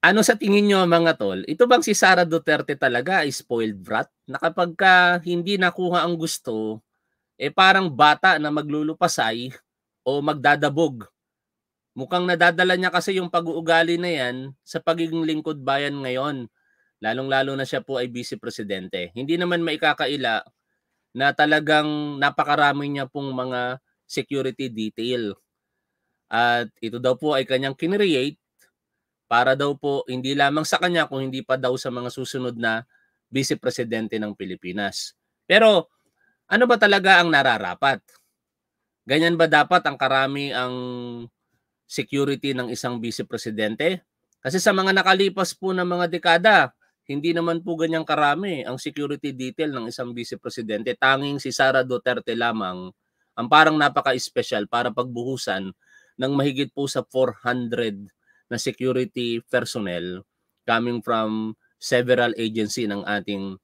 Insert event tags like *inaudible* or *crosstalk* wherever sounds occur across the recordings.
Ano sa tingin nyo mga tol? Ito bang si Sara Duterte talaga ay spoiled brat? Na hindi nakuha ang gusto, eh parang bata na maglulupasay o magdadabog. Mukhang nadadala niya kasi yung pag-uugali na yan sa pagiging lingkod bayan ngayon. Lalong-lalo na siya po ay vice presidente. Hindi naman maikakaila na talagang napakarami niya pong mga security detail. At ito daw po ay kanyang kinreate para daw po hindi lamang sa kanya kung hindi pa daw sa mga susunod na vice presidente ng Pilipinas. Pero ano ba talaga ang nararapat? Ganyan ba dapat ang karami ang security ng isang vice presidente? Kasi sa mga nakalipas po ng mga dekada, hindi naman po ganyang karami ang security detail ng isang vice presidente. Tanging si Sara Duterte lamang ang parang napaka-special para pagbuhusan ng mahigit po sa 400 na security personnel coming from several agency ng ating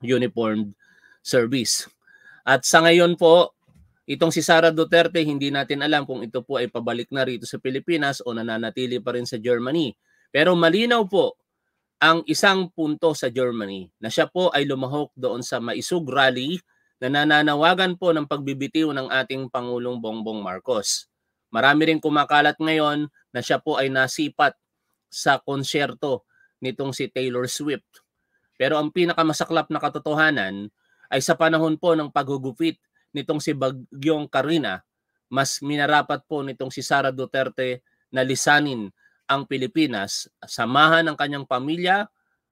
uniformed service. At sa ngayon po, itong si Sara Duterte, hindi natin alam kung ito po ay pabalik na rito sa Pilipinas o nananatili pa rin sa Germany. Pero malinaw po ang isang punto sa Germany na siya po ay lumahok doon sa Maisug Rally na nananawagan po ng pagbibitiw ng ating Pangulong Bongbong Marcos. Marami rin kumakalat ngayon na siya po ay nasipat sa konsyerto nitong si Taylor Swift. Pero ang pinakamasaklap na katotohanan ay sa panahon po ng paggugupit nitong si Bagyong Karina, mas minarapat po nitong si Sara Duterte na lisanin ang Pilipinas, samahan ang kanyang pamilya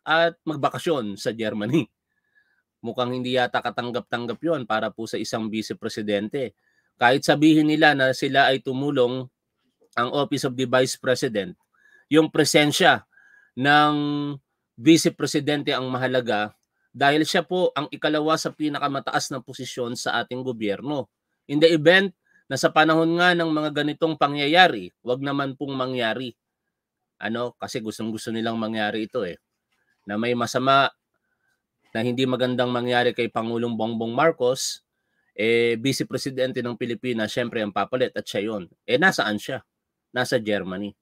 at magbakasyon sa Germany. Mukhang hindi yata katanggap-tanggap yon para po sa isang vice presidente. Kahit sabihin nila na sila ay tumulong ang Office of the Vice President, yung presensya ng Vice Presidente ang mahalaga dahil siya po ang ikalawa sa pinakamataas na posisyon sa ating gobyerno. In the event na sa panahon nga ng mga ganitong pangyayari, wag naman pong mangyari. Ano, kasi gustong gusto nilang mangyari ito eh. Na may masama na hindi magandang mangyari kay Pangulong Bongbong Marcos, eh, Vice Presidente ng Pilipinas, syempre ang papalit at siya yun. Eh, nasaan siya? nasa Germany.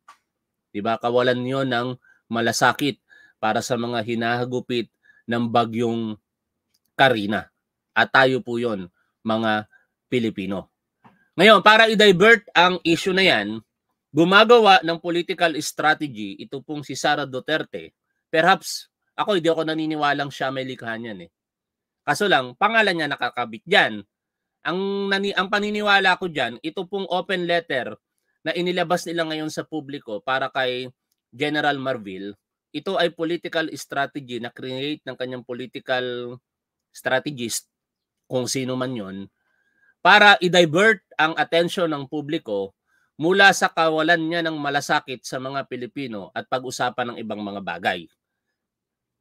'Di ba? Kawalan 'yon ng malasakit para sa mga hinahagupit ng bagyong Karina. At tayo po 'yon, mga Pilipino. Ngayon, para i-divert ang issue na 'yan, gumagawa ng political strategy ito pong si Sara Duterte. Perhaps ako hindi ako naniniwalang siya may likha niyan eh. Kaso lang, pangalan niya nakakabit diyan. Ang nani ang paniniwala ko diyan, ito pong open letter na inilabas nila ngayon sa publiko para kay General Marville, ito ay political strategy na create ng kanyang political strategist kung sino man yon para i-divert ang atensyon ng publiko mula sa kawalan niya ng malasakit sa mga Pilipino at pag-usapan ng ibang mga bagay.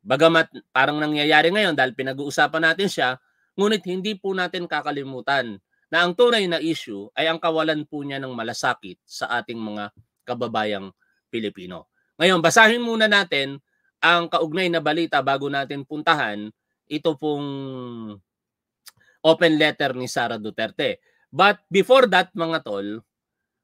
Bagamat parang nangyayari ngayon dahil pinag-uusapan natin siya, ngunit hindi po natin kakalimutan na ang tunay na issue ay ang kawalan po niya ng malasakit sa ating mga kababayang Pilipino. Ngayon, basahin muna natin ang kaugnay na balita bago natin puntahan ito pong open letter ni Sara Duterte. But before that mga tol,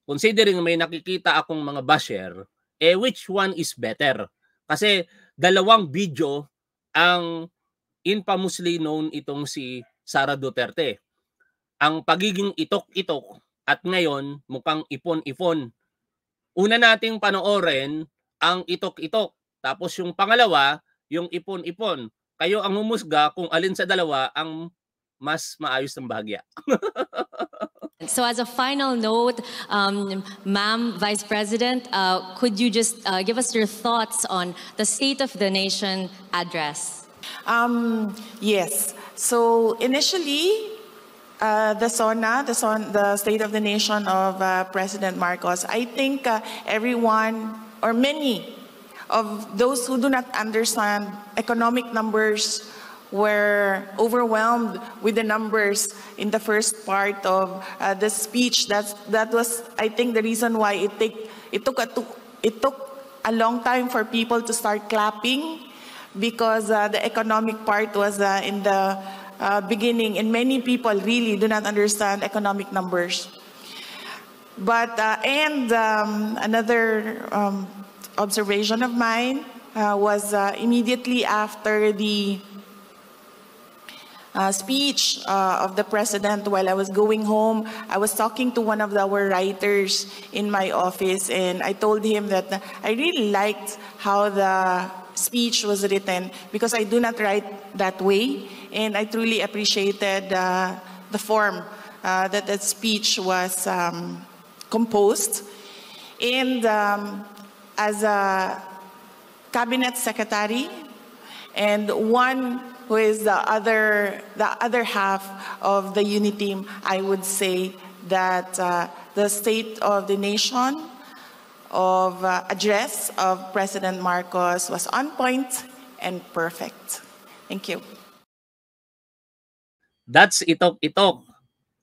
considering may nakikita akong mga basher, eh which one is better? Kasi dalawang video ang infamously known itong si Sara Duterte ang pagiging itok-itok at ngayon mukhang ipon-ipon. Una nating panoorin ang itok-itok. Tapos yung pangalawa, yung ipon-ipon. Kayo ang humusga kung alin sa dalawa ang mas maayos ng bahagya. *laughs* so as a final note, um, Ma'am Vice President, uh, could you just uh, give us your thoughts on the State of the Nation address? Um, yes. So initially, Uh, the SONA, the, SON, the State of the Nation of uh, President Marcos, I think uh, everyone or many of those who do not understand economic numbers were overwhelmed with the numbers in the first part of uh, the speech. That's, that was, I think, the reason why it, take, it, took a, it took a long time for people to start clapping because uh, the economic part was uh, in the uh, beginning, and many people really do not understand economic numbers. But, uh, and um, another um, observation of mine uh, was uh, immediately after the uh, speech uh, of the president while I was going home, I was talking to one of our writers in my office and I told him that I really liked how the speech was written because I do not write that way and I truly appreciated uh, the form uh, that that speech was um, composed. And um, as a cabinet secretary, and one who is the other, the other half of the unit team, I would say that uh, the state of the nation of uh, address of President Marcos was on point and perfect. Thank you. That's itok-itok.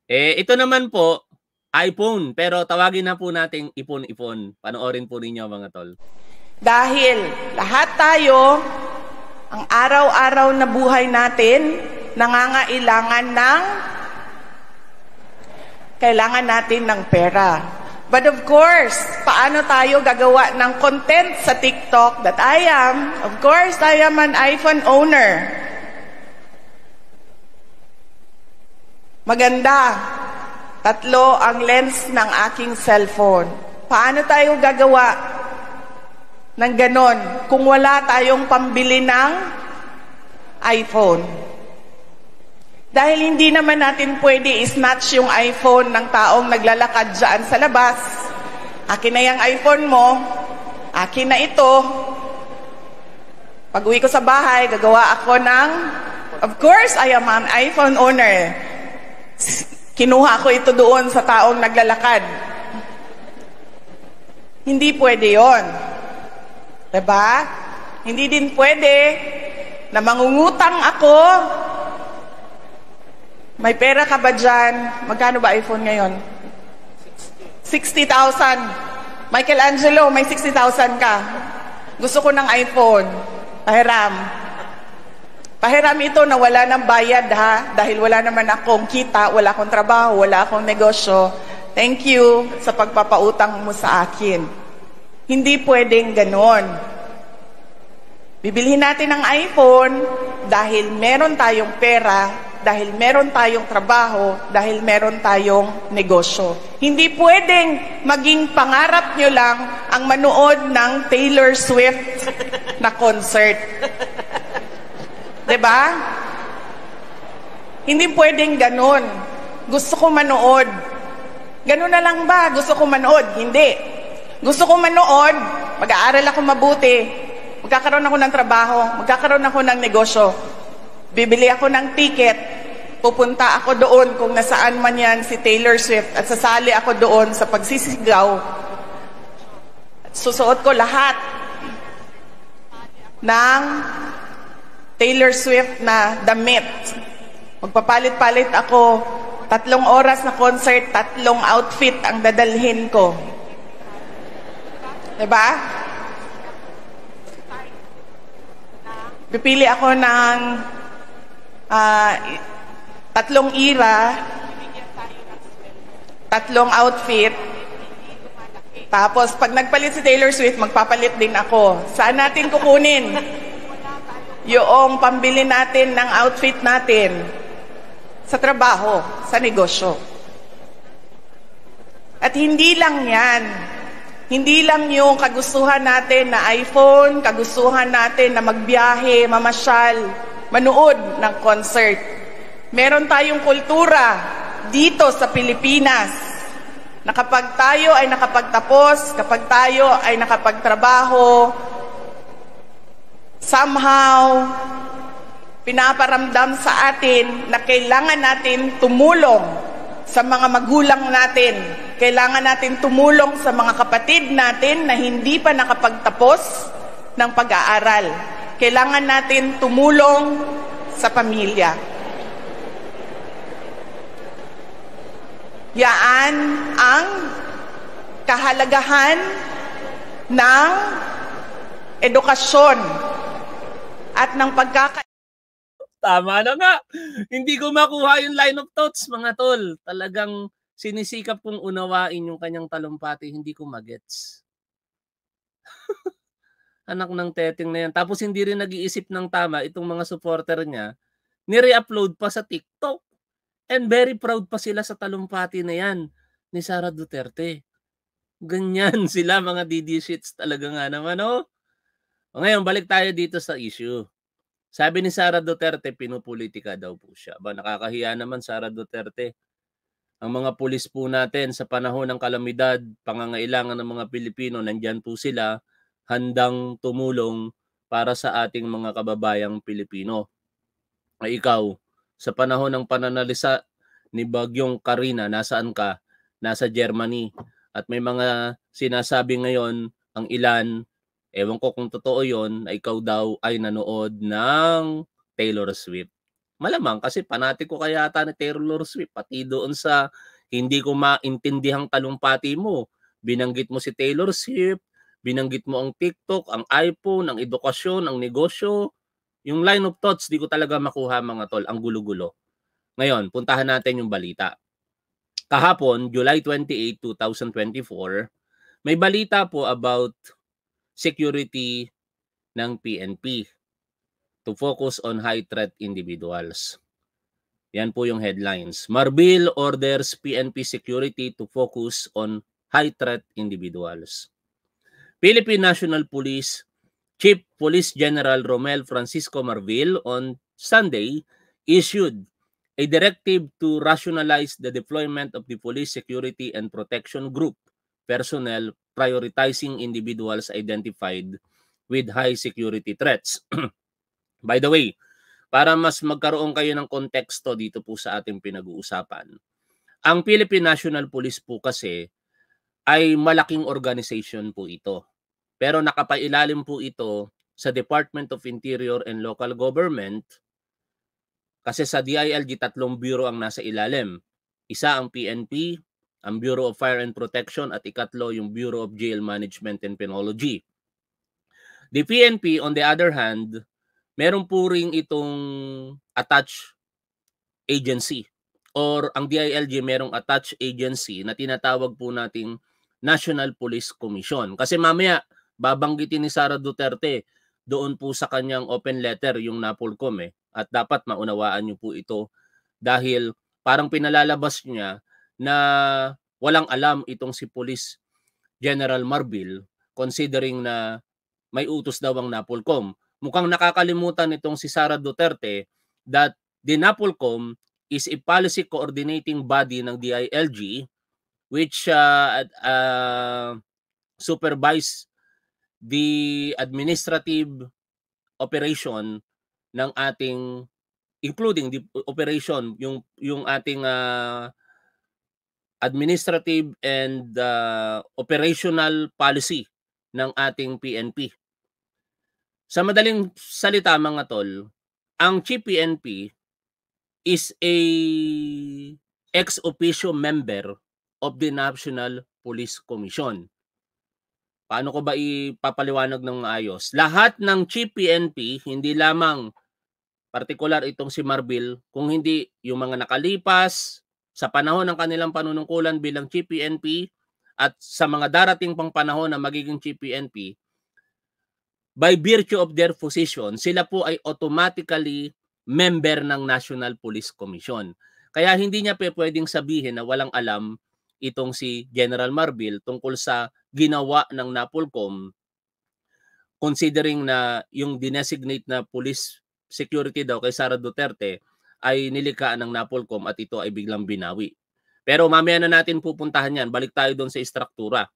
Eh, ito naman po, iPhone. Pero tawagin na po nating ipon-ipon. Panoorin po ninyo mga tol. Dahil lahat tayo, ang araw-araw na buhay natin, nangangailangan ng kailangan natin ng pera. But of course, paano tayo gagawa ng content sa TikTok that I am? Of course, I am an iPhone owner. Maganda. Tatlo ang lens ng aking cellphone. Paano tayo gagawa ng ganon kung wala tayong pambili ng iPhone? Dahil hindi naman natin pwede snatch yung iPhone ng taong naglalakad dyan sa labas. Akin na yung iPhone mo. Akin na ito. Pag uwi ko sa bahay, gagawa ako ng, of course, I am an iPhone owner. Kinuha ko ito doon sa taong naglalakad. Hindi pwede yon. Diba? Hindi din pwede na mangungutang ako. May pera ka ba dyan? Magkano ba iPhone ngayon? 60,000. Michelangelo, may 60,000 ka. Gusto ko ng iPhone. Pahiram. Pahiram ito na wala ng bayad ha, dahil wala naman akong kita, wala akong trabaho, wala akong negosyo. Thank you sa pagpapautang mo sa akin. Hindi pwedeng ganon. Bibilhin natin ang iPhone dahil meron tayong pera, dahil meron tayong trabaho, dahil meron tayong negosyo. Hindi pwedeng maging pangarap nyo lang ang manood ng Taylor Swift na concert ba? Diba? Hindi pwedeng ganun. Gusto ko manood. Ganun na lang ba? Gusto ko manood? Hindi. Gusto ko manood, mag-aaral ako mabuti, magkakaroon ako ng trabaho, magkakaroon ako ng negosyo, bibili ako ng ticket, pupunta ako doon kung nasaan man yan si Taylor Swift at sasali ako doon sa pagsisigaw. At susuot ko lahat ng Taylor Swift na The Met. Magpapalit-palit ako. Tatlong oras na concert, tatlong outfit ang dadalhin ko. Diba? Pipili ako ng uh, tatlong ira, tatlong outfit, tapos pag nagpalit si Taylor Swift, magpapalit din ako. Saan natin kukunin? yung pambili natin ng outfit natin sa trabaho, sa negosyo. At hindi lang yan. Hindi lang yung kagustuhan natin na iPhone, kagustuhan natin na magbiyahe, mamasyal, manood ng concert. Meron tayong kultura dito sa Pilipinas na kapag tayo ay nakapagtapos, kapag tayo ay nakapagtrabaho, somehow pinaparamdam sa atin na kailangan natin tumulong sa mga magulang natin. Kailangan natin tumulong sa mga kapatid natin na hindi pa nakapagtapos ng pag-aaral. Kailangan natin tumulong sa pamilya. Yaan ang kahalagahan ng edukasyon at ng pagkaka... Tama na nga. Hindi ko makuha yung line of thoughts, mga tol. Talagang sinisikap kong unawain yung kanyang talumpati, hindi ko magets. *laughs* Anak ng teteng na yan. Tapos hindi rin nag-iisip ng tama itong mga supporter niya. Nire-upload pa sa TikTok. And very proud pa sila sa talumpati na yan ni Sara Duterte. Ganyan *laughs* sila mga DD shits talaga nga naman, oh ngayon, balik tayo dito sa issue. Sabi ni Sara Duterte, pinupolitika daw po siya. Ba, nakakahiya naman Sara Duterte. Ang mga pulis po natin sa panahon ng kalamidad, pangangailangan ng mga Pilipino, nandyan po sila, handang tumulong para sa ating mga kababayang Pilipino. Ay ikaw, sa panahon ng pananalisa ni Bagyong Karina, nasaan ka? Nasa Germany. At may mga sinasabi ngayon ang ilan Ewan ko kung totoo yon na ikaw daw ay nanood ng Taylor Swift. Malamang kasi panatiko kaya ata ni Taylor Swift pati doon sa hindi ko maintindihang kalumpati mo. Binanggit mo si Taylor Swift, binanggit mo ang TikTok, ang iPhone, ang edukasyon, ang negosyo. Yung line of thoughts di ko talaga makuha mga tol, ang gulo-gulo. Ngayon, puntahan natin yung balita. Kahapon, July 28, 2024, may balita po about security ng PNP to focus on high-threat individuals. Yan po yung headlines. Marbil orders PNP security to focus on high-threat individuals. Philippine National Police Chief Police General Romel Francisco Marville on Sunday issued a directive to rationalize the deployment of the Police Security and Protection Group personnel prioritizing individuals identified with high security threats. *clears throat* By the way, para mas magkaroon kayo ng konteksto dito po sa ating pinag-uusapan, ang Philippine National Police po kasi ay malaking organization po ito. Pero nakapailalim po ito sa Department of Interior and Local Government kasi sa DILG tatlong bureau ang nasa ilalim. Isa ang PNP, ang Bureau of Fire and Protection at ikatlo yung Bureau of Jail Management and Penology. The PNP on the other hand, meron po ring itong attached agency or ang DILG merong attached agency na tinatawag po nating National Police Commission. Kasi mamaya babanggitin ni Sara Duterte doon po sa kanyang open letter yung Napolcom eh. At dapat maunawaan niyo po ito dahil parang pinalalabas niya na walang alam itong si Police General Marbil considering na may utos daw ang Napolcom. Mukhang nakakalimutan itong si Sara Duterte that the Napolcom is a policy coordinating body ng DILG which uh, uh, supervise the administrative operation ng ating including the operation yung yung ating uh, administrative and uh, operational policy ng ating PNP. Sa madaling salita mga tol, ang Chief PNP is a ex officio member of the National Police Commission. Paano ko ba ipapaliwanag ng ayos? Lahat ng Chief PNP, hindi lamang partikular itong si Marbil, kung hindi yung mga nakalipas, sa panahon ng kanilang panunungkulan bilang CPNP at sa mga darating pang panahon na magiging CPNP, by virtue of their position, sila po ay automatically member ng National Police Commission. Kaya hindi niya pwedeng sabihin na walang alam itong si General Marbil tungkol sa ginawa ng Napolcom considering na yung dinesignate na police security daw kay Sara Duterte ay nilikhaan ng Napolcom at ito ay biglang binawi. Pero mamaya na natin pupuntahan yan. Balik tayo doon sa istruktura.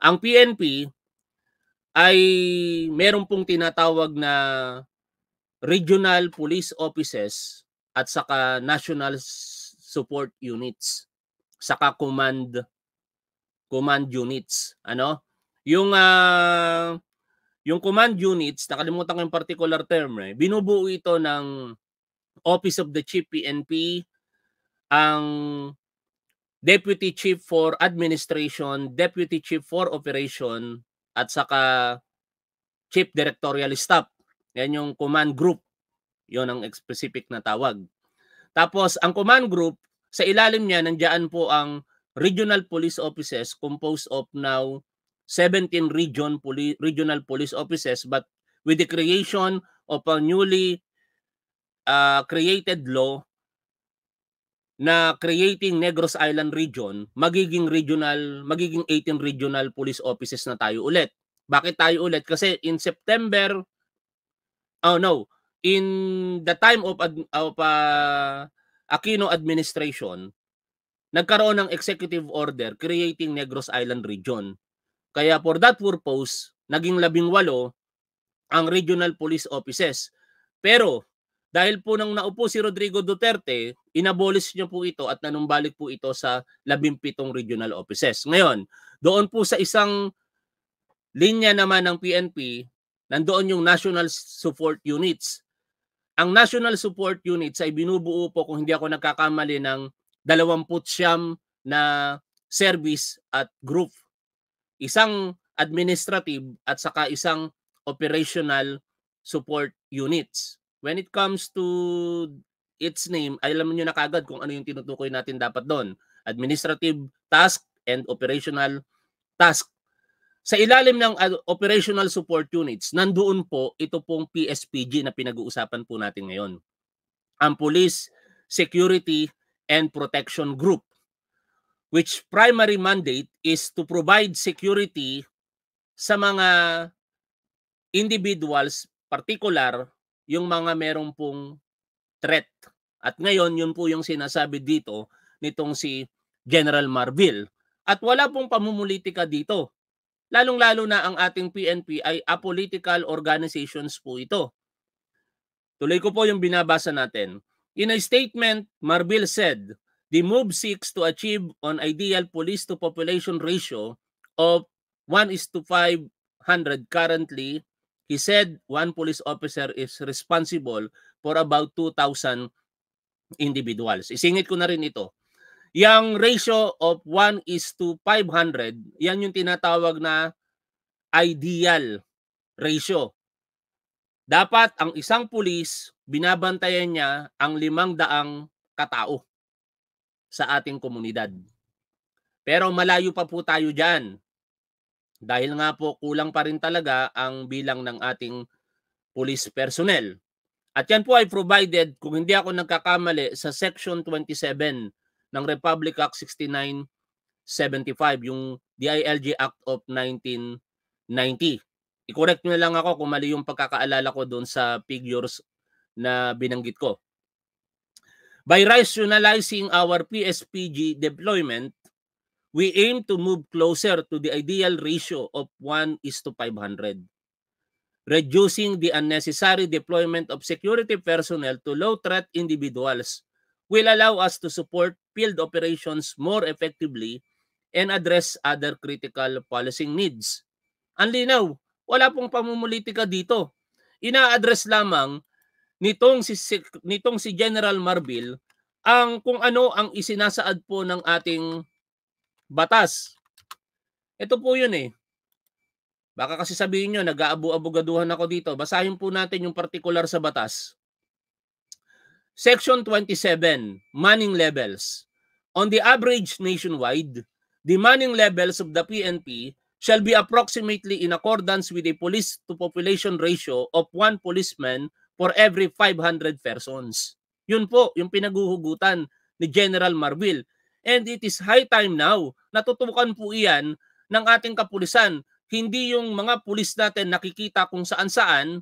Ang PNP ay meron pong tinatawag na regional police offices at saka national support units saka command command units ano yung uh, yung command units nakalimutan ko yung particular term eh binubuo ito ng Office of the Chief PNP, ang Deputy Chief for Administration, Deputy Chief for Operation, at saka Chief Directorial Staff. Yan yung command group. Yon ang specific na tawag. Tapos, ang command group, sa ilalim niya, nandiyan po ang regional police offices composed of now 17 region poli- regional police offices but with the creation of a newly uh, created law na creating Negros Island region, magiging regional, magiging 18 regional police offices na tayo ulit. Bakit tayo ulit? Kasi in September, oh no, in the time of, of uh, Aquino administration, nagkaroon ng executive order creating Negros Island region. Kaya for that purpose, naging labing walo ang regional police offices. Pero dahil po nang naupo si Rodrigo Duterte, inabolish niya po ito at nanumbalik po ito sa 17 regional offices. Ngayon, doon po sa isang linya naman ng PNP, nandoon yung National Support Units. Ang National Support Units ay binubuo po kung hindi ako nagkakamali ng 29 na service at group. Isang administrative at saka isang operational support units when it comes to its name, alam niyo na kagad kung ano yung tinutukoy natin dapat doon. Administrative task and operational task. Sa ilalim ng operational support units, nandoon po ito pong PSPG na pinag-uusapan po natin ngayon. Ang Police Security and Protection Group which primary mandate is to provide security sa mga individuals, particular yung mga meron pong threat. At ngayon, yun po yung sinasabi dito nitong si General Marville. At wala pong pamumulitika dito. Lalong-lalo na ang ating PNP ay apolitical organizations po ito. Tuloy ko po yung binabasa natin. In a statement, Marville said, the move seeks to achieve an ideal police to population ratio of 1 is to 500 currently He said one police officer is responsible for about 2,000 individuals. Isingit ko na rin ito. Yang ratio of 1 is to 500, yan yung tinatawag na ideal ratio. Dapat ang isang pulis, binabantayan niya ang 500 katao sa ating komunidad. Pero malayo pa po tayo dyan. Dahil nga po kulang pa rin talaga ang bilang ng ating police personnel. At yan po ay provided, kung hindi ako nagkakamali, sa Section 27 ng Republic Act 6975, yung DILG Act of 1990. I-correct nyo na lang ako kung mali yung pagkakaalala ko doon sa figures na binanggit ko. By rationalizing our PSPG deployment, we aim to move closer to the ideal ratio of 1 is to 500, reducing the unnecessary deployment of security personnel to low-threat individuals will allow us to support field operations more effectively and address other critical policing needs. Ang linaw, wala pong pamumulitika dito. Ina-address lamang nitong si, nitong si General Marbil ang kung ano ang isinasaad po ng ating batas. Ito po yun eh. Baka kasi sabihin nyo, nag-aabu-abugaduhan ako dito. Basahin po natin yung particular sa batas. Section 27, Manning Levels. On the average nationwide, the Manning levels of the PNP shall be approximately in accordance with a police to population ratio of 1 policeman for every 500 persons. Yun po yung pinaguhugutan ni General Marville. And it is high time now natutukan po iyan ng ating kapulisan. Hindi yung mga pulis natin nakikita kung saan-saan,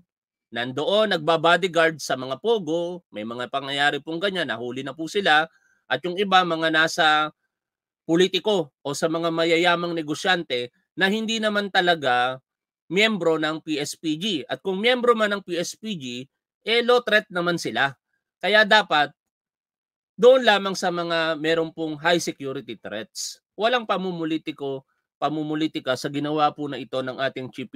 nandoon nagbabodyguard sa mga pogo, may mga pangyayari pong ganyan, nahuli na po sila, at yung iba mga nasa politiko o sa mga mayayamang negosyante na hindi naman talaga miyembro ng PSPG. At kung miyembro man ng PSPG, eh low threat naman sila. Kaya dapat doon lamang sa mga meron pong high security threats walang pamumulitiko, pamumulitika sa ginawa po na ito ng ating Chief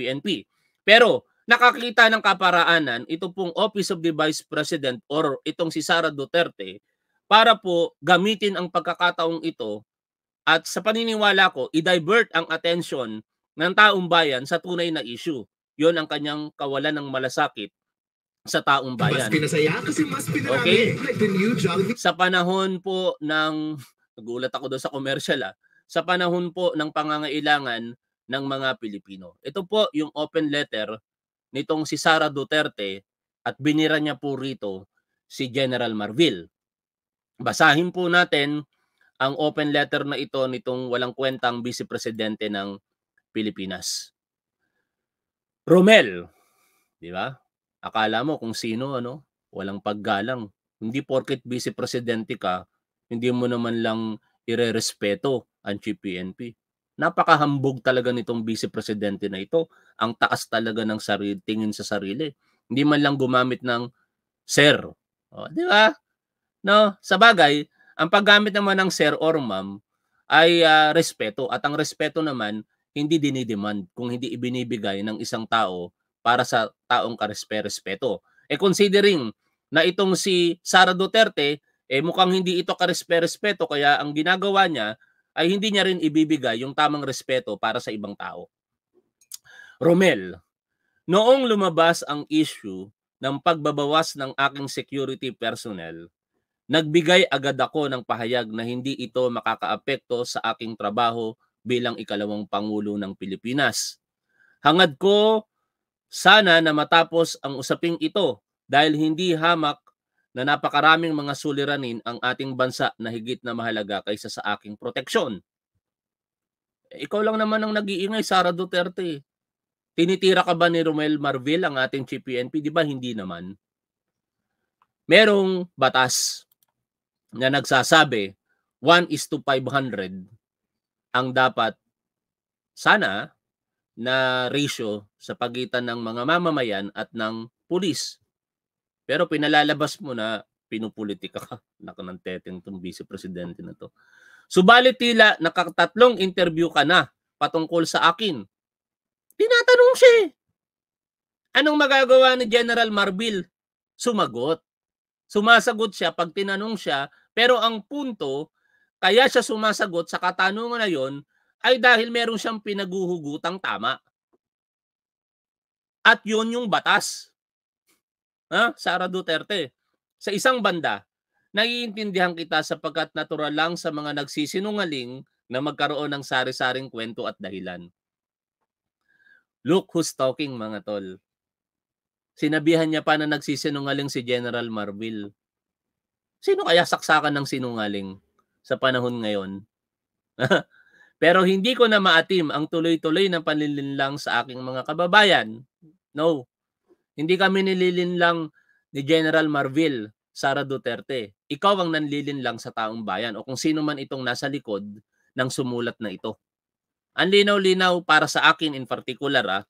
Pero nakakita ng kaparaanan ito pong Office of the Vice President or itong si Sara Duterte para po gamitin ang pagkakataong ito at sa paniniwala ko, i-divert ang atensyon ng taong bayan sa tunay na issue. Yon ang kanyang kawalan ng malasakit sa taong bayan. Mas pinasaya kasi mas pinarami. Okay? Like the new Jollibee. Sa panahon po ng, nagulat ako doon sa commercial ah, sa panahon po ng pangangailangan ng mga Pilipino. Ito po yung open letter nitong si Sara Duterte at binira niya po rito si General Marville. Basahin po natin ang open letter na ito nitong walang kwentang Vice Presidente ng Pilipinas. Romel, di ba? Akala mo kung sino ano, walang paggalang. Hindi porket vice presidente ka, hindi mo naman lang irerespeto ang GPNP. Napakahambog talaga nitong vice presidente na ito. Ang taas talaga ng sarili, tingin sa sarili. Hindi man lang gumamit ng sir. Oh, di ba? No, sa bagay, ang paggamit naman ng sir or ma'am ay uh, respeto at ang respeto naman hindi dinidemand kung hindi ibinibigay ng isang tao para sa taong karespe-respeto. E considering na itong si Sara Duterte eh mukhang hindi ito karespe-respeto kaya ang ginagawa niya ay hindi niya rin ibibigay yung tamang respeto para sa ibang tao. Romel, noong lumabas ang issue ng pagbabawas ng aking security personnel, nagbigay agad ako ng pahayag na hindi ito makakaapekto sa aking trabaho bilang ikalawang Pangulo ng Pilipinas. Hangad ko sana na matapos ang usaping ito dahil hindi hamak na napakaraming mga suliranin ang ating bansa na higit na mahalaga kaysa sa aking proteksyon. Eh, ikaw lang naman ang nag-iingay, Sara Duterte. Eh. Tinitira ka ba ni Romel Marvil ang ating chief PNP? Di ba hindi naman? Merong batas na nagsasabi 1 is to 500 ang dapat sana na ratio sa pagitan ng mga mamamayan at ng pulis pero pinalalabas mo na pinupolitika ka. *laughs* Naka ng teteng itong vice presidente na to. Subalit tila nakatatlong interview ka na patungkol sa akin. Tinatanong siya eh. Anong magagawa ni General Marbil? Sumagot. Sumasagot siya pag tinanong siya, pero ang punto, kaya siya sumasagot sa katanungan na yon ay dahil meron siyang pinaguhugutang tama. At yon yung batas ha? Sara Duterte. Sa isang banda, naiintindihan kita sapagkat natural lang sa mga nagsisinungaling na magkaroon ng sari-saring kwento at dahilan. Look who's talking mga tol. Sinabihan niya pa na nagsisinungaling si General Marville. Sino kaya saksakan ng sinungaling sa panahon ngayon? *laughs* Pero hindi ko na maatim ang tuloy-tuloy na panlilinlang sa aking mga kababayan. No. Hindi kami nililinlang ni General Marville, Sara Duterte. Ikaw ang nanlilinlang sa taong bayan o kung sino man itong nasa likod ng sumulat na ito. Ang linaw-linaw para sa akin in particular ah,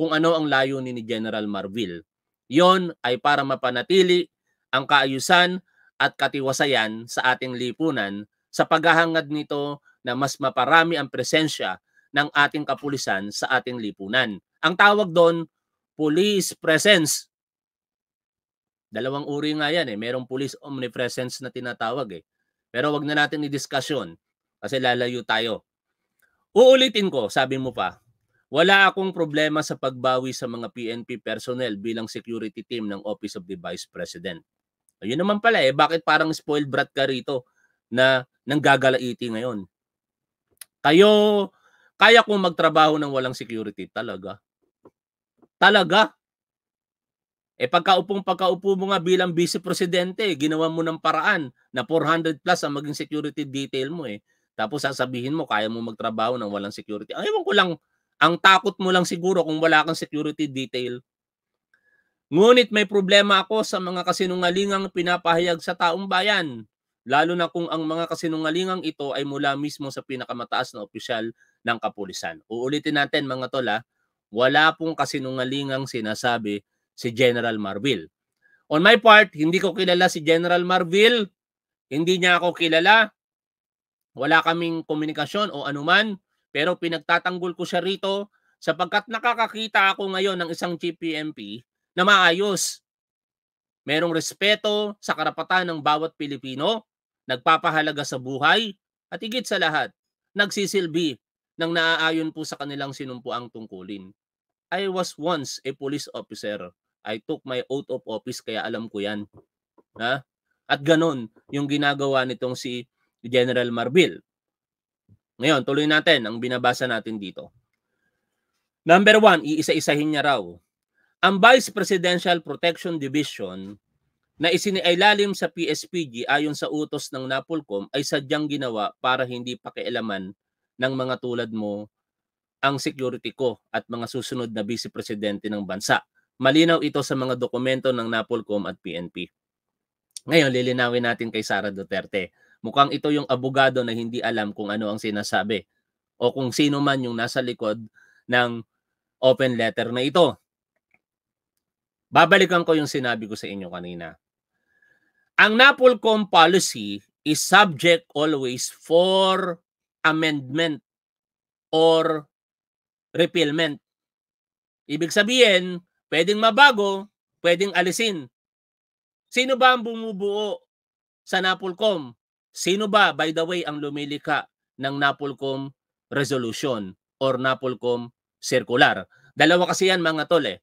kung ano ang layunin ni General Marville. Yon ay para mapanatili ang kaayusan at katiwasayan sa ating lipunan sa paghahangad nito na mas maparami ang presensya ng ating kapulisan sa ating lipunan. Ang tawag doon police presence. Dalawang uri nga yan eh. Merong police omnipresence na tinatawag eh. Pero wag na natin i-discussion kasi lalayo tayo. Uulitin ko, sabi mo pa, wala akong problema sa pagbawi sa mga PNP personnel bilang security team ng Office of the Vice President. Ayun naman pala eh, bakit parang spoiled brat ka rito na nanggagalaiti ngayon? Kayo, kaya kong magtrabaho ng walang security talaga. Talaga? Eh pagkaupong pagkaupo mo nga bilang vice presidente, eh, ginawa mo ng paraan na 400 plus ang maging security detail mo eh. Tapos sasabihin mo kaya mo magtrabaho ng walang security. Ah, ewan ko lang, ang takot mo lang siguro kung wala kang security detail. Ngunit may problema ako sa mga kasinungalingang pinapahayag sa taong bayan, lalo na kung ang mga kasinungalingang ito ay mula mismo sa pinakamataas na opisyal ng kapulisan. Uulitin natin mga tola. Ah, ha, wala pong kasinungalingang sinasabi si General Marville. On my part, hindi ko kilala si General Marville. Hindi niya ako kilala. Wala kaming komunikasyon o anuman. Pero pinagtatanggol ko siya rito sapagkat nakakakita ako ngayon ng isang GPMP na maayos. Merong respeto sa karapatan ng bawat Pilipino, nagpapahalaga sa buhay, at higit sa lahat, nagsisilbi nang naaayon po sa kanilang sinumpuang tungkulin. I was once a police officer. I took my oath of office kaya alam ko yan. Ha? At ganon yung ginagawa nitong si General Marbil. Ngayon, tuloy natin ang binabasa natin dito. Number one, iisa-isahin niya raw. Ang Vice Presidential Protection Division na isinailalim sa PSPG ayon sa utos ng Napolcom ay sadyang ginawa para hindi pakialaman ng mga tulad mo ang security ko at mga susunod na vice presidente ng bansa. Malinaw ito sa mga dokumento ng Napolcom at PNP. Ngayon, lilinawin natin kay Sara Duterte. Mukhang ito yung abogado na hindi alam kung ano ang sinasabi o kung sino man yung nasa likod ng open letter na ito. Babalikan ko yung sinabi ko sa inyo kanina. Ang Napolcom policy is subject always for amendment or repealment. Ibig sabihin, pwedeng mabago, pwedeng alisin. Sino ba ang bumubuo sa NAPOLCOM? Sino ba, by the way, ang lumilika ng NAPOLCOM resolution or NAPOLCOM circular? Dalawa kasi yan mga tol eh.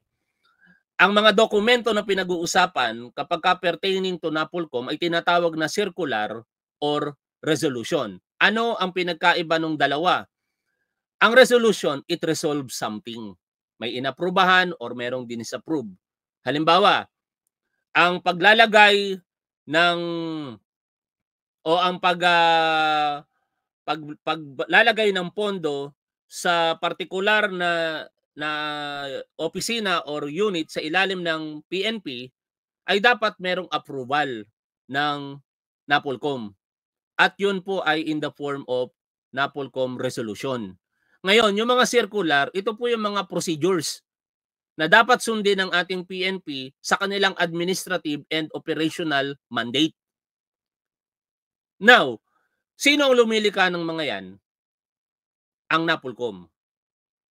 Ang mga dokumento na pinag-uusapan kapag ka pertaining to NAPOLCOM ay tinatawag na circular or resolution. Ano ang pinagkaiba nung dalawa? Ang resolution, it resolves something. May inaprubahan or merong dinisapprove. Halimbawa, ang paglalagay ng o ang pag uh, pag paglalagay ng pondo sa partikular na na opisina or unit sa ilalim ng PNP ay dapat merong approval ng Napolcom. At yun po ay in the form of NAPOLCOM resolution. Ngayon, yung mga circular, ito po yung mga procedures na dapat sundin ng ating PNP sa kanilang administrative and operational mandate. Now, sino ang lumilika ng mga yan? Ang NAPOLCOM.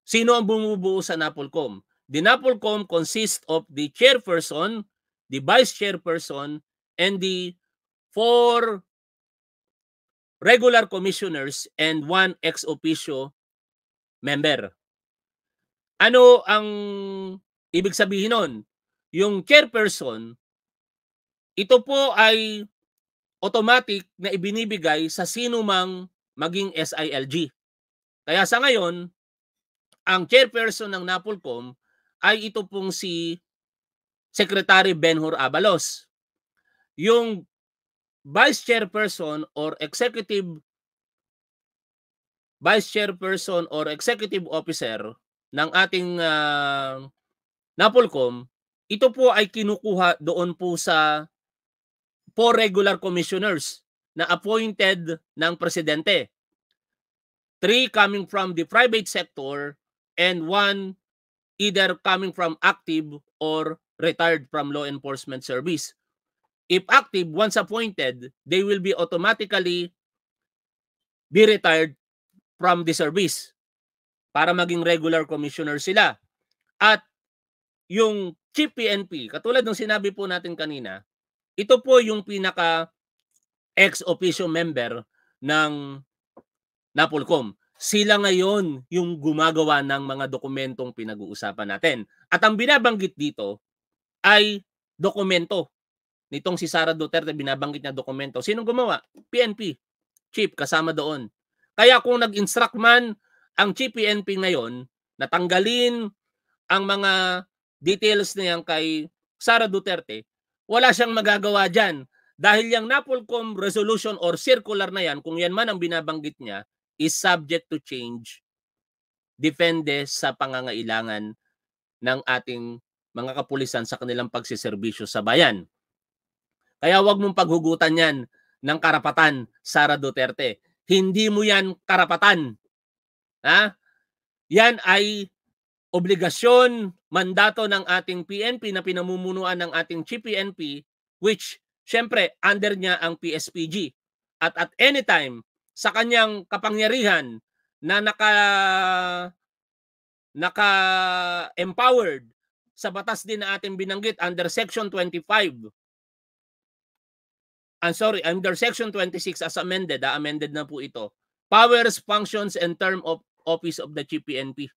Sino ang bumubuo sa NAPOLCOM? The NAPOLCOM consists of the chairperson, the vice chairperson, and the four regular commissioners and one ex officio member. Ano ang ibig sabihin nun? Yung chairperson, ito po ay automatic na ibinibigay sa sino mang maging SILG. Kaya sa ngayon, ang chairperson ng NAPOLCOM ay ito pong si Secretary Benhur Abalos. Yung vice chairperson or executive vice chairperson or executive officer ng ating uh, Napolcom, ito po ay kinukuha doon po sa four regular commissioners na appointed ng presidente. Three coming from the private sector and one either coming from active or retired from law enforcement service. If active, once appointed, they will be automatically be retired from the service para maging regular commissioner sila. At yung chief PNP, katulad ng sinabi po natin kanina, ito po yung pinaka ex officio member ng Napolcom. Sila ngayon yung gumagawa ng mga dokumentong pinag-uusapan natin. At ang binabanggit dito ay dokumento nitong si Sara Duterte binabanggit niya dokumento. Sinong gumawa? PNP. Chief kasama doon. Kaya kung nag-instruct man ang chief PNP ngayon natanggalin ang mga details niya kay Sara Duterte, wala siyang magagawa dyan. Dahil yung NAPOLCOM resolution or circular na yan, kung yan man ang binabanggit niya, is subject to change depende sa pangangailangan ng ating mga kapulisan sa kanilang pagsiservisyo sa bayan. Kaya huwag mong paghugutan yan ng karapatan, Sara Duterte. Hindi mo yan karapatan. Ha? Yan ay obligasyon, mandato ng ating PNP na pinamumunuan ng ating chief PNP which syempre under niya ang PSPG. At at any time sa kanyang kapangyarihan na naka naka-empowered sa batas din na ating binanggit under Section 25 I'm sorry, under Section 26 as amended, ah, amended na po ito, powers, functions, and term of office of the GPNP.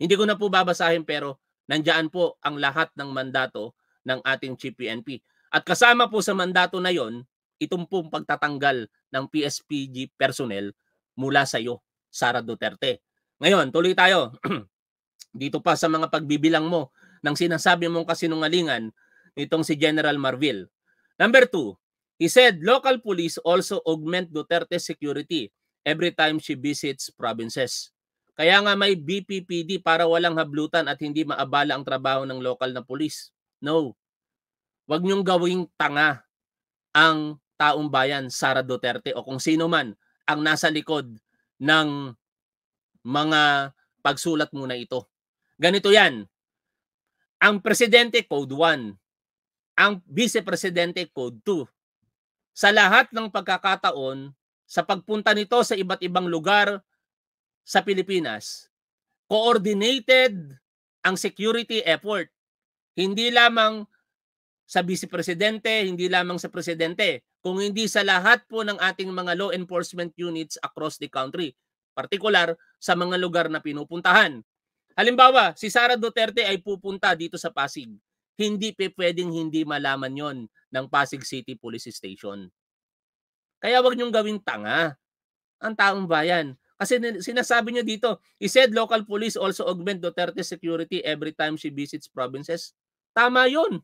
Hindi ko na po babasahin pero nandiyan po ang lahat ng mandato ng ating GPNP. At kasama po sa mandato na yon, itong pong pagtatanggal ng PSPG personnel mula sa iyo, Sara Duterte. Ngayon, tuloy tayo. *clears throat* Dito pa sa mga pagbibilang mo ng sinasabi mong kasinungalingan nitong si General Marville. Number two, he said local police also augment Duterte security every time she visits provinces. Kaya nga may BPPD para walang hablutan at hindi maabala ang trabaho ng local na pulis. No. Huwag niyong gawing tanga ang taong bayan, Sara Duterte o kung sino man ang nasa likod ng mga pagsulat muna ito. Ganito yan. Ang presidente, Code 1 ang Vice Presidente Code 2. Sa lahat ng pagkakataon, sa pagpunta nito sa iba't ibang lugar sa Pilipinas, coordinated ang security effort. Hindi lamang sa Vice Presidente, hindi lamang sa Presidente, kung hindi sa lahat po ng ating mga law enforcement units across the country, partikular sa mga lugar na pinupuntahan. Halimbawa, si Sara Duterte ay pupunta dito sa Pasig hindi pe pwedeng hindi malaman yon ng Pasig City Police Station. Kaya wag niyong gawing tanga ang taong bayan. Kasi sinasabi niyo dito, he said local police also augment Duterte security every time she visits provinces. Tama yon.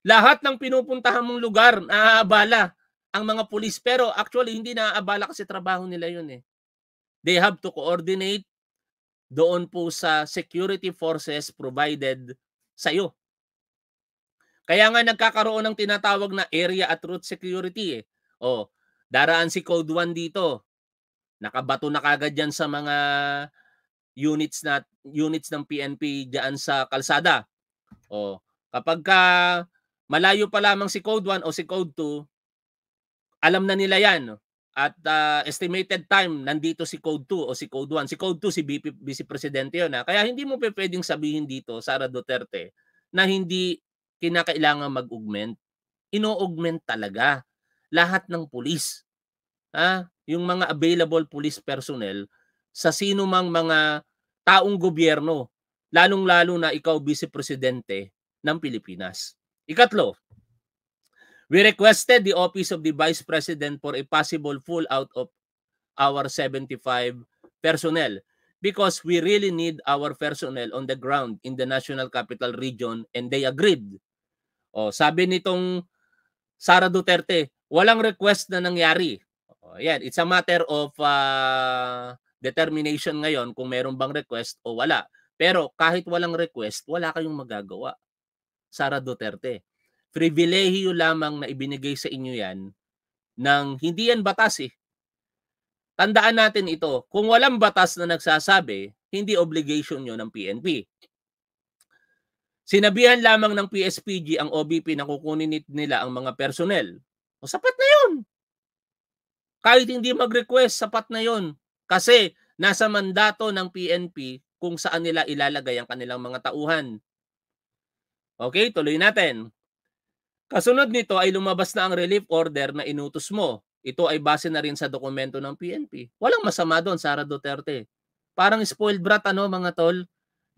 Lahat ng pinupuntahan mong lugar, naaabala ang mga police. Pero actually, hindi naaabala kasi trabaho nila yun eh. They have to coordinate doon po sa security forces provided sa iyo. Kaya nga nagkakaroon ng tinatawag na area at route security eh. O, oh, daraan si Code 1 dito. Nakabato na kagad yan sa mga units na units ng PNP diyan sa kalsada. O, oh, kapag ka malayo pa lamang si Code 1 o si Code 2, alam na nila yan. At uh, estimated time, nandito si Code 2 o si Code 1. Si Code 2, si BP, Vice Presidente yun. Ha? Ah. Kaya hindi mo pwedeng sabihin dito, Sara Duterte, na hindi kinakailangan mag-augment. Ino-augment talaga lahat ng pulis. Ha? Ah. Yung mga available police personnel sa sino mang mga taong gobyerno, lalong-lalo na ikaw vice presidente ng Pilipinas. Ikatlo, We requested the Office of the Vice President for a possible full out of our 75 personnel because we really need our personnel on the ground in the National Capital Region and they agreed. O, oh, sabi nitong Sara Duterte, walang request na nangyari. O, oh, yan, it's a matter of uh, determination ngayon kung meron bang request o wala. Pero kahit walang request, wala kayong magagawa. Sara Duterte pribilehiyo lamang na ibinigay sa inyo yan ng hindi yan batas eh. Tandaan natin ito, kung walang batas na nagsasabi, hindi obligation nyo ng PNP. Sinabihan lamang ng PSPG ang OBP na kukunin nila ang mga personnel. O sapat na yun. Kahit hindi mag-request, sapat na yun. Kasi nasa mandato ng PNP kung saan nila ilalagay ang kanilang mga tauhan. Okay, tuloy natin. Kasunod nito ay lumabas na ang relief order na inutos mo. Ito ay base na rin sa dokumento ng PNP. Walang masama doon, Sara Duterte. Parang spoiled brat, ano mga tol,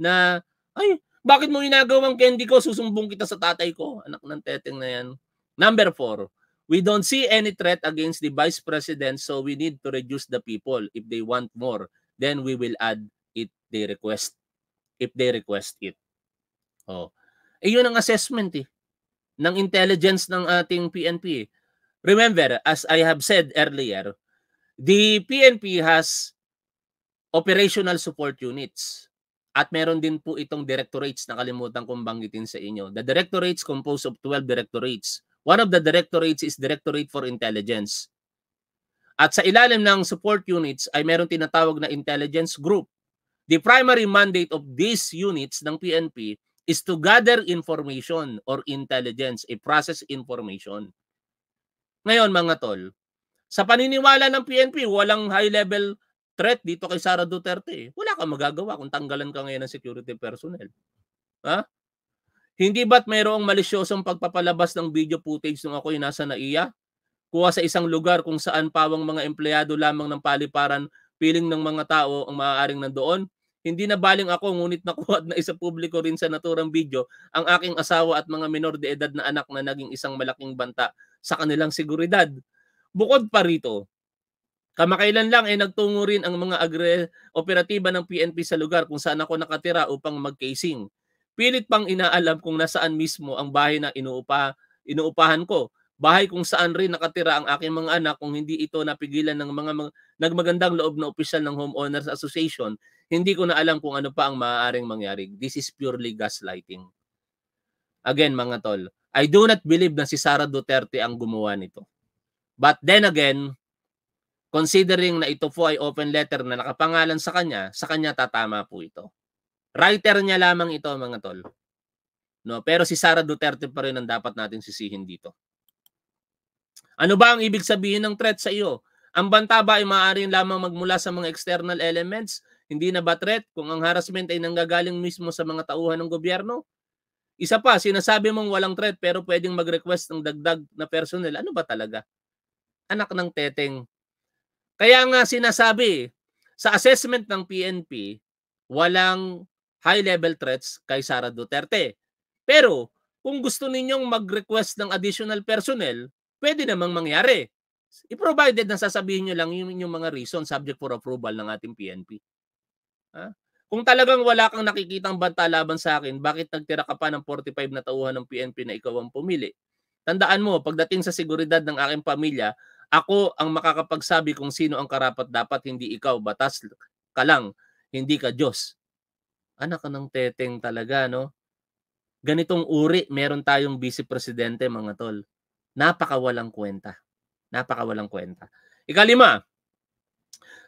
na, ay, bakit mo ginagawang candy ko? Susumbong kita sa tatay ko. Anak ng teteng na yan. Number four, we don't see any threat against the vice president so we need to reduce the people. If they want more, then we will add it they request. If they request it. Oh. Eh, yun ang assessment eh ng intelligence ng ating PNP. Remember, as I have said earlier, the PNP has operational support units. At meron din po itong directorates na kalimutan kong banggitin sa inyo. The directorates composed of 12 directorates. One of the directorates is Directorate for Intelligence. At sa ilalim ng support units ay meron tinatawag na intelligence group. The primary mandate of these units ng PNP is to gather information or intelligence, a process information. Ngayon mga tol, sa paniniwala ng PNP, walang high-level threat dito kay Sara Duterte. Wala kang magagawa kung tanggalan ka ngayon ng security personnel. Ha? Hindi ba't mayroong malisyosong pagpapalabas ng video footage nung ako'y nasa naiya? Kuha sa isang lugar kung saan pawang mga empleyado lamang ng paliparan piling ng mga tao ang maaaring nandoon hindi na baling ako ngunit nakuha na isa publiko rin sa naturang video ang aking asawa at mga minor de edad na anak na naging isang malaking banta sa kanilang seguridad. Bukod pa rito, kamakailan lang ay eh, nagtungo rin ang mga agre operatiba ng PNP sa lugar kung saan ako nakatira upang mag-casing. Pilit pang inaalam kung nasaan mismo ang bahay na inuupa, inuupahan ko bahay kung saan rin nakatira ang aking mga anak kung hindi ito napigilan ng mga, mga nagmagandang loob na opisyal ng Homeowners Association hindi ko na alam kung ano pa ang maaaring mangyari. This is purely gaslighting. Again, mga tol, I do not believe na si Sara Duterte ang gumawa nito. But then again, considering na ito po ay open letter na nakapangalan sa kanya, sa kanya tatama po ito. Writer niya lamang ito, mga tol. No, pero si Sara Duterte pa rin ang dapat natin sisihin dito. Ano ba ang ibig sabihin ng threat sa iyo? Ang banta ba ay maaaring lamang magmula sa mga external elements hindi na ba threat kung ang harassment ay nanggagaling mismo sa mga tauhan ng gobyerno? Isa pa, sinasabi mong walang threat pero pwedeng mag-request ng dagdag na personnel. Ano ba talaga? Anak ng teteng. Kaya nga sinasabi, sa assessment ng PNP, walang high-level threats kay Sara Duterte. Pero kung gusto ninyong mag-request ng additional personnel, pwede namang mangyari. I-provided na sasabihin nyo lang yung inyong mga reason subject for approval ng ating PNP. Ha? Kung talagang wala kang nakikitang banta laban sa akin, bakit nagtira ka pa ng 45 na tauhan ng PNP na ikaw ang pumili? Tandaan mo, pagdating sa seguridad ng aking pamilya, ako ang makakapagsabi kung sino ang karapat dapat, hindi ikaw. Batas ka lang, hindi ka Diyos. Anak ka ng teteng talaga, no? Ganitong uri, meron tayong vice presidente, mga tol. Napakawalang kwenta. Napakawalang kwenta. Ikalima,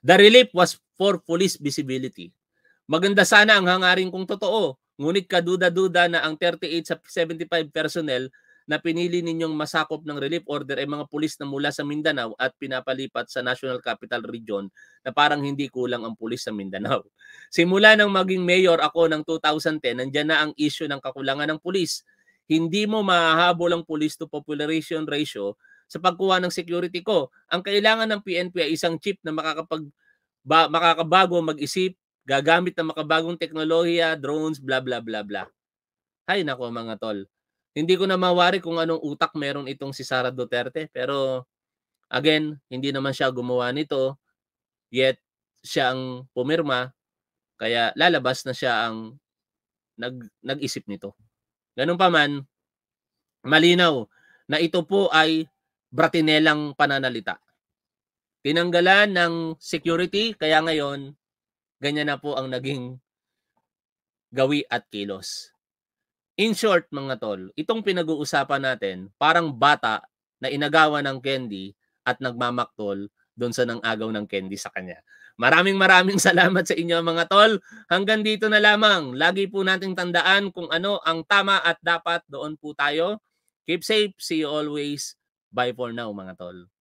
The relief was for police visibility. Maganda sana ang hangarin kung totoo, ngunit kaduda-duda na ang 38 sa 75 personnel na pinili ninyong masakop ng relief order ay mga pulis na mula sa Mindanao at pinapalipat sa National Capital Region na parang hindi kulang ang pulis sa Mindanao. *laughs* Simula nang maging mayor ako ng 2010, nandiyan na ang issue ng kakulangan ng pulis. Hindi mo mahahabol ang pulis to population ratio sa pagkuha ng security ko. Ang kailangan ng PNP ay isang chip na makakapag ba, makakabago mag-isip, gagamit ng makabagong teknolohiya, drones, bla bla bla bla. Hay nako mga tol. Hindi ko na mawari kung anong utak meron itong si Sara Duterte pero again, hindi naman siya gumawa nito yet siya ang pumirma kaya lalabas na siya ang nag nag-isip nito. Ganun pa man, malinaw na ito po ay Bratinelang pananalita. Tinanggalan ng security, kaya ngayon, ganyan na po ang naging gawi at kilos. In short, mga tol, itong pinag-uusapan natin, parang bata na inagawa ng candy at nagmamaktol doon sa nang agaw ng candy sa kanya. Maraming maraming *laughs* salamat sa inyo mga tol. Hanggang dito na lamang. Lagi po nating tandaan kung ano ang tama at dapat doon po tayo. Keep safe. See you always. Bye for now mga tol.